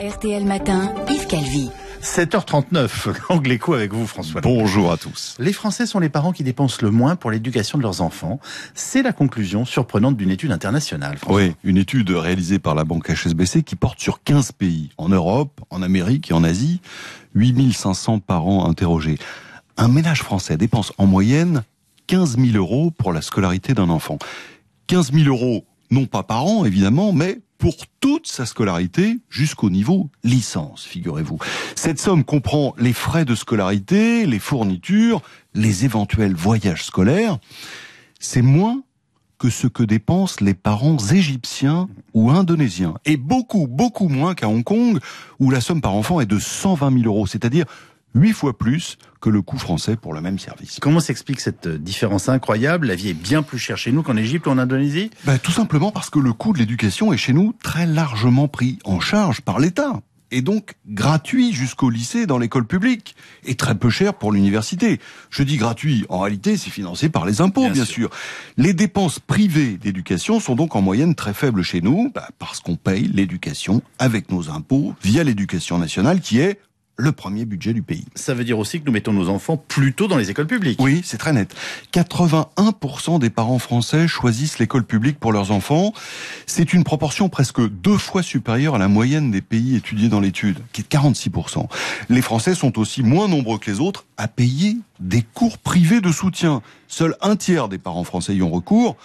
RTL Matin, Yves Calvi. 7h39, Angléco avec vous François. Bonjour à tous. Les Français sont les parents qui dépensent le moins pour l'éducation de leurs enfants. C'est la conclusion surprenante d'une étude internationale. Oui, une étude réalisée par la banque HSBC qui porte sur 15 pays, en Europe, en Amérique et en Asie. 8500 parents interrogés. Un ménage français dépense en moyenne 15 000 euros pour la scolarité d'un enfant. 15 000 euros, non pas par an évidemment, mais pour toute sa scolarité jusqu'au niveau licence, figurez-vous. Cette somme comprend les frais de scolarité, les fournitures, les éventuels voyages scolaires. C'est moins que ce que dépensent les parents égyptiens ou indonésiens. Et beaucoup, beaucoup moins qu'à Hong Kong, où la somme par enfant est de 120 000 euros, c'est-à-dire 8 fois plus que le coût français pour le même service. Comment s'explique cette euh, différence incroyable La vie est bien plus chère chez nous qu'en Égypte ou en Indonésie ben, Tout simplement parce que le coût de l'éducation est chez nous très largement pris en charge par l'État et donc gratuit jusqu'au lycée dans l'école publique et très peu cher pour l'université. Je dis gratuit, en réalité c'est financé par les impôts bien, sûr. Les dépenses privées d'éducation sont donc en moyenne très faibles chez nous ben, parce qu'on paye l'éducation avec nos impôts via l'éducation nationale qui est le premier budget du pays. Ça veut dire aussi que nous mettons nos enfants plutôt dans les écoles publiques. Oui, c'est très net. 81% des parents français choisissent l'école publique pour leurs enfants. C'est une proportion presque deux fois supérieure à la moyenne des pays étudiés dans l'étude, qui est de 46%. Les Français sont aussi moins nombreux que les autres à payer des cours privés de soutien. Seul un tiers des parents français y ont recours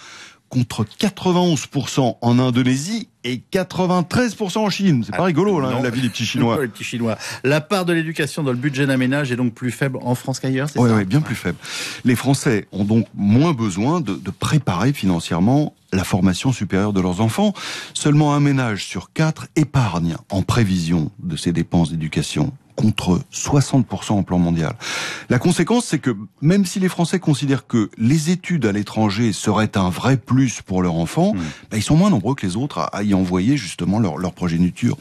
contre 91% en Indonésie et 93% en Chine. C'est pas rigolo, hein, ah, la vie des petits Chinois. les petits Chinois. La part de l'éducation dans le budget d'un ménage est donc plus faible en France qu'ailleurs, c'est oui, ça bien plus faible. Les Français ont donc moins besoin de, de préparer financièrement la formation supérieure de leurs enfants. Seulement un ménage sur quatre épargne en prévision de ses dépenses d'éducation contre 60% en plan mondial. La conséquence, c'est que même si les Français considèrent que les études à l'étranger seraient un vrai plus pour leurs enfants, hmm. bah, ils sont moins nombreux que les autres à, y envoyer justement leur, progéniture.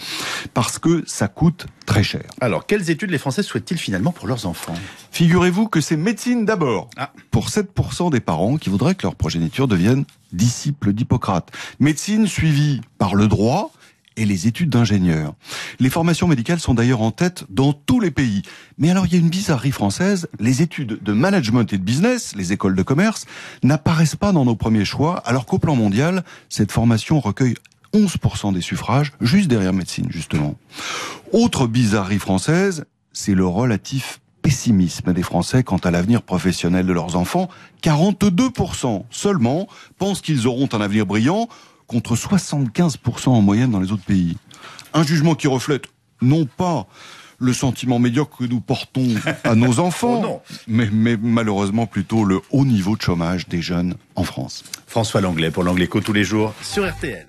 Parce que ça coûte très cher. Alors, quelles études les Français souhaitent-ils finalement pour leurs enfants Figurez-vous que c'est médecine d'abord. Ah. Pour 7% des parents qui voudraient que leur progéniture devienne disciple d'Hippocrate. Médecine suivie par le droit, et les études d'ingénieurs. Les formations médicales sont d'ailleurs en tête dans tous les pays. Mais alors il y a une bizarrerie française, les études de management et de business, les écoles de commerce, n'apparaissent pas dans nos premiers choix, alors qu'au plan mondial, cette formation recueille 11% des suffrages, juste derrière médecine justement. Autre bizarrerie française, c'est le relatif pessimisme des Français quant à l'avenir professionnel de leurs enfants. 42% seulement pensent qu'ils auront un avenir brillant contre 75% en moyenne dans les autres pays. Un jugement qui reflète non pas le sentiment médiocre que nous portons à nos enfants, oh Mais, malheureusement plutôt le haut niveau de chômage des jeunes en France. François Langlais pour l'anglais tous les jours sur RTL.